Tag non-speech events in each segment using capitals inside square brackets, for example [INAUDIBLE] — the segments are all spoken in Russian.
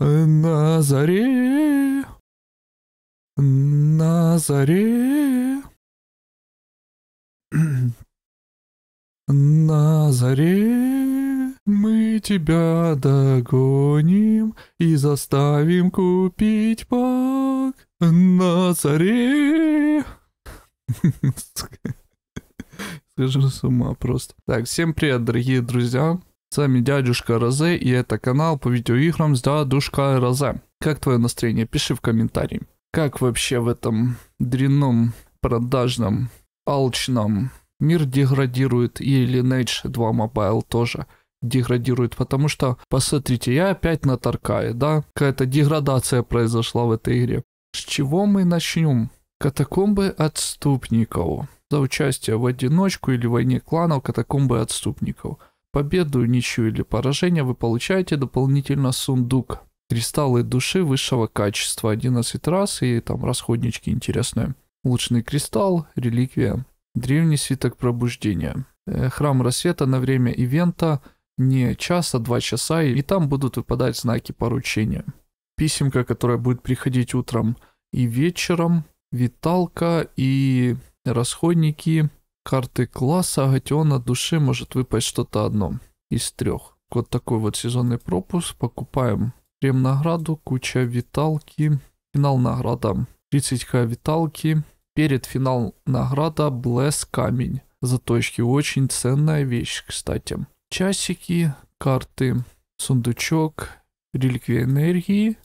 На заре, на заре, на заре мы тебя догоним и заставим купить пак. На заре. [LAUGHS] Скажи с ума просто. Так, всем привет, дорогие друзья. С вами дядюшка Розе, и это канал по видеоиграм с дядюшкой Розе. Как твое настроение? Пиши в комментарии. Как вообще в этом дрянном, продажном, алчном мир деградирует и Lineage 2 Mobile тоже деградирует, потому что, посмотрите, я опять на Таркае, да? Какая-то деградация произошла в этой игре. С чего мы начнем? Катакомбы отступников. За участие в одиночку или войне кланов катакомбы отступников. Победу, ничью или поражение вы получаете дополнительно сундук. Кристаллы души высшего качества 11 раз и там расходнички интересные. Улучшенный кристалл, реликвия. Древний свиток пробуждения. Э, храм рассвета на время ивента не час, а два часа, и там будут выпадать знаки поручения. Писемка, которая будет приходить утром и вечером, виталка и расходники карты класса Агатиона души может выпасть что-то одно из трех. Вот такой вот сезонный пропуск. Покупаем крем награду, куча виталки, финал награда 30к виталки. Перед финал награда Блэс камень. Заточки очень ценная вещь, кстати. Часики, карты, сундучок, реликвия энергии,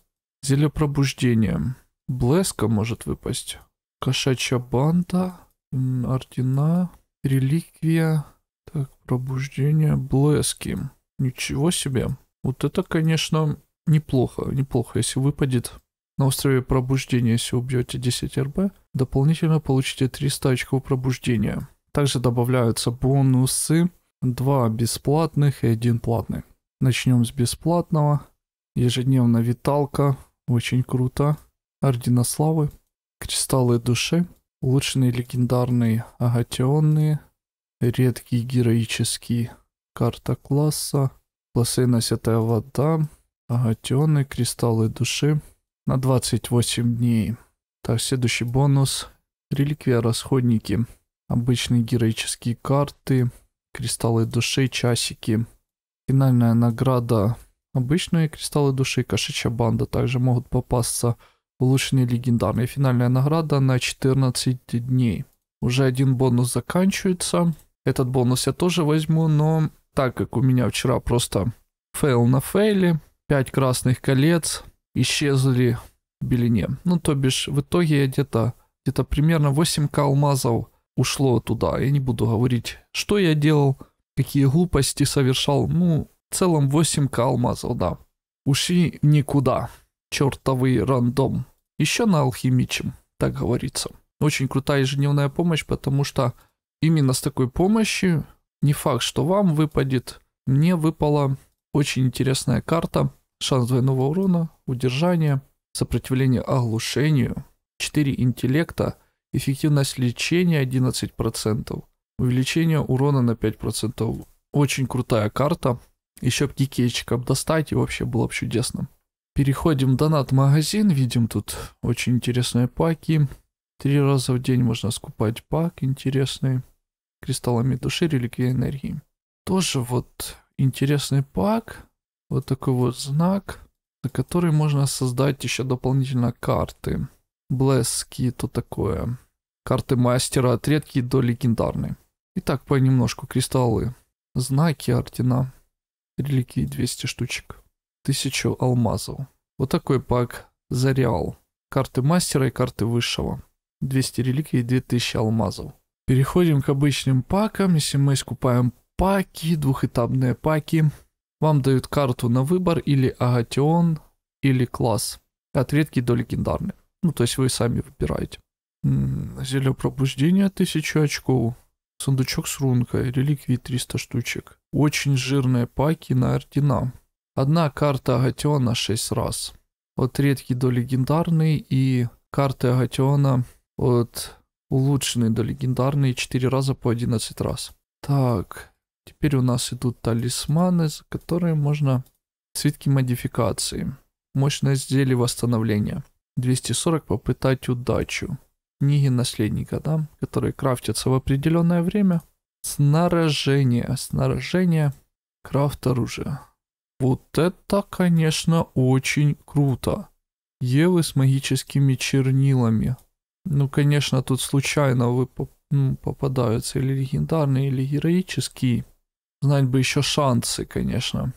зелье пробуждения. Блеска может выпасть. Кошачья банда, Ордена. Реликвия. Так, пробуждение. блески. Ничего себе. Вот это, конечно, неплохо. Неплохо, если выпадет. На острове пробуждения, если убьете 10 РБ, дополнительно получите 300 очков пробуждения. Также добавляются бонусы. Два бесплатных и один платный. Начнем с бесплатного. Ежедневная виталка. Очень круто. Ордена славы. Кристаллы души. Улучшенные легендарные агатионы, редкий героический карта класса, классы носятая вода, агатионы, кристаллы души на 28 дней. Так, следующий бонус. Реликвия расходники. Обычные героические карты, кристаллы души, часики. Финальная награда. Обычные кристаллы души, кошачья банда также могут попасться Улучшенная легендарная финальная награда на 14 дней. Уже один бонус заканчивается. Этот бонус я тоже возьму, но так как у меня вчера просто фейл на фейле, 5 красных колец исчезли в белине. Ну, то бишь, в итоге я где-то где-то примерно 8к алмазов ушло туда. Я не буду говорить, что я делал, какие глупости совершал. Ну, в целом 8к алмазов, да. Ушли никуда чертовый рандом. Еще на алхимичем, так говорится. Очень крутая ежедневная помощь, потому что именно с такой помощью не факт, что вам выпадет. Мне выпала очень интересная карта. Шанс двойного урона, удержание, сопротивление оглушению, 4 интеллекта, эффективность лечения 11%, увеличение урона на 5%. Очень крутая карта. Еще птикечком достать и вообще было бы чудесно. Переходим в донат-магазин, видим тут очень интересные паки. Три раза в день можно скупать пак интересный. Кристаллами души, реликвии энергии. Тоже вот интересный пак. Вот такой вот знак, на который можно создать еще дополнительно карты. Блески, то такое. Карты мастера от редки до легендарной. Итак, понемножку кристаллы. Знаки ордена. Реликвии 200 штучек тысячу алмазов. Вот такой пак за реал. Карты мастера и карты высшего. 200 реликвий и 2000 алмазов. Переходим к обычным пакам. Если мы скупаем паки, двухэтапные паки, вам дают карту на выбор или агатион, или класс. От редки до легендарный. Ну, то есть вы сами выбираете. Зелье пробуждения 1000 очков. Сундучок с рункой, реликвии 300 штучек. Очень жирные паки на ордена. Одна карта Агатиона 6 раз. От редкий до легендарный и карты Агатиона от улучшенный до легендарный 4 раза по 11 раз. Так, теперь у нас идут талисманы, за которые можно... Свитки модификации. Мощность зелья восстановления. 240 попытать удачу. Книги наследника, да, которые крафтятся в определенное время. Снаряжение. Снаряжение. Крафт оружия. Вот это, конечно, очень круто. Евы с магическими чернилами. Ну, конечно, тут случайно вы ну, попадаются или легендарные, или героические. Знать бы еще шансы, конечно.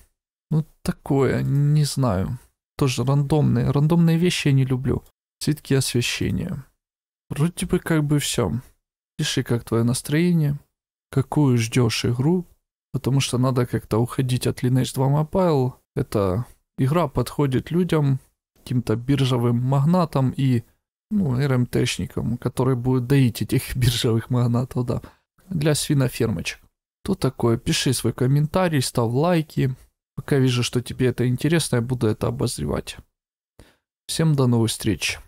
Ну, такое, не знаю. Тоже рандомные. Рандомные вещи я не люблю. Цветки освещения. Вроде бы как бы все. Пиши, как твое настроение, какую ждешь игру, потому что надо как-то уходить от Lineage 2 Mobile. Эта игра подходит людям, каким-то биржевым магнатам и ну, РМТшникам, которые будут доить этих [LAUGHS] биржевых магнатов, да, для свинофермочек. То такое, пиши свой комментарий, ставь лайки. Пока вижу, что тебе это интересно, я буду это обозревать. Всем до новых встреч.